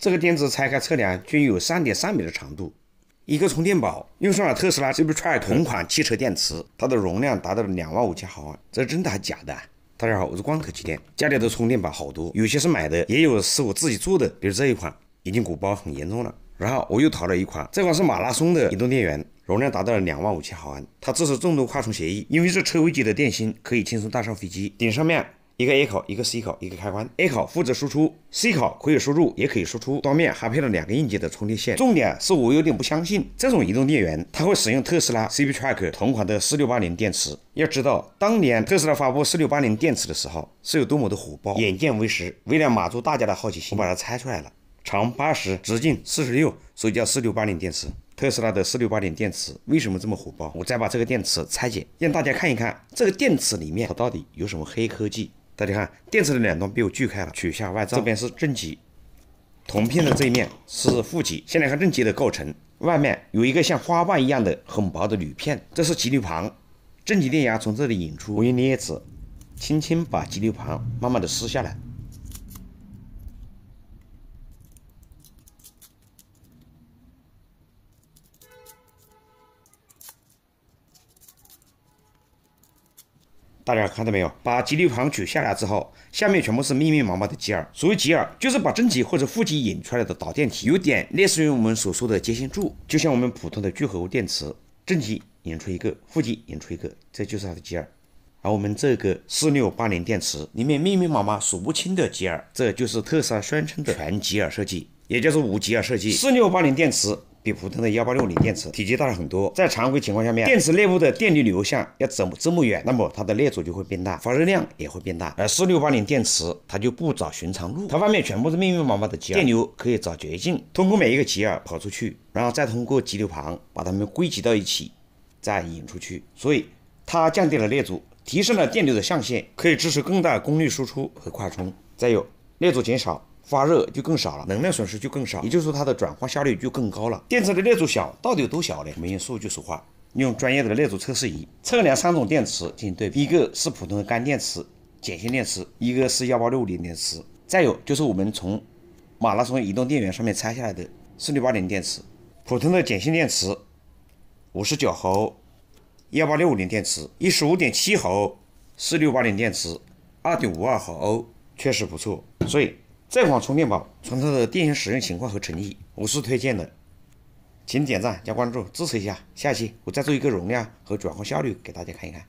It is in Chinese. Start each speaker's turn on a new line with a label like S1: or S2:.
S1: 这个电池拆开测量，均有三点三米的长度。一个充电宝用上了特斯拉 s u p e r c h a r g e 同款汽车电池，它的容量达到了两万五千毫安，这真的还假的？大家好，我是光头机电，家里的充电宝好多，有些是买的，也有是我自己做的，比如这一款，已经鼓包很严重了。然后我又淘了一款，这款是马拉松的移动电源，容量达到了两万五千毫安，它支持重度快充协议，因为是车规级的电芯，可以轻松带上飞机。顶上面。一个 A 口，一个 C 口，一个开关。A 口负责输出，C 口可以输入，也可以输出。当面还配了两个应急的充电线。重点是我有点不相信这种移动电源，它会使用特斯拉 Cybertruck 同款的4680电池。要知道，当年特斯拉发布4680电池的时候，是有多么的火爆。眼见为实，为了满足大家的好奇心，我把它拆出来了，长八十，直径四十六，所以叫4680电池。特斯拉的4680电池为什么这么火爆？我再把这个电池拆解，让大家看一看这个电池里面到底有什么黑科技。大家看，电池的两端被我锯开了，取下外罩，这边是正极，铜片的这一面是负极。先来看正极的构成，外面有一个像花瓣一样的很薄的铝片，这是集流盘，正极电压从这里引出。我用镊子轻轻把集流盘慢慢的撕下来。大家看到没有？把吉利旁取下来之后，下面全部是密密麻麻的吉尔。所谓吉耳，就是把正极或者负极引出来的导电体，有点类似于我们所说的接线柱，就像我们普通的聚合物电池，正极引出一个，负极引出一个，这就是它的吉耳。而我们这个四六八零电池里面密密麻麻数不清的吉耳，这就是特斯拉宣称的全吉耳设计，也就是无吉耳设计。四六八零电池。比普通的幺八六零电池体积大了很多，在常规情况下面，电池内部的电流流向要怎么这么远，那么它的列阻就会变大，发热量也会变大。而四六八零电池它就不走寻常路，它外面全部是密密麻麻的极电流可以找捷径，通过每一个极耳跑出去，然后再通过极流旁把它们归集到一起，再引出去，所以它降低了列阻，提升了电流的象限，可以支持更大功率输出和快充。再有列阻减少。发热就更少了，能量损失就更少，也就是说它的转化效率就更高了。电池的内阻小，到底有多小呢？没用数据说话，用专业的内阻测试仪测量三种电池进行对比，一个是普通的干电池、碱性电池，一个是幺八六五零电池，再有就是我们从马拉松移动电源上面拆下来的四六八零电池。普通的碱性电池五十九毫欧，幺八六五零电池一十五点七毫欧，四六八零电池二点五二毫欧，确实不错。所以。这款充电宝从它的电源使用情况和诚意，我是推荐的，请点赞加关注支持一下，下期我再做一个容量和转换效率给大家看一看。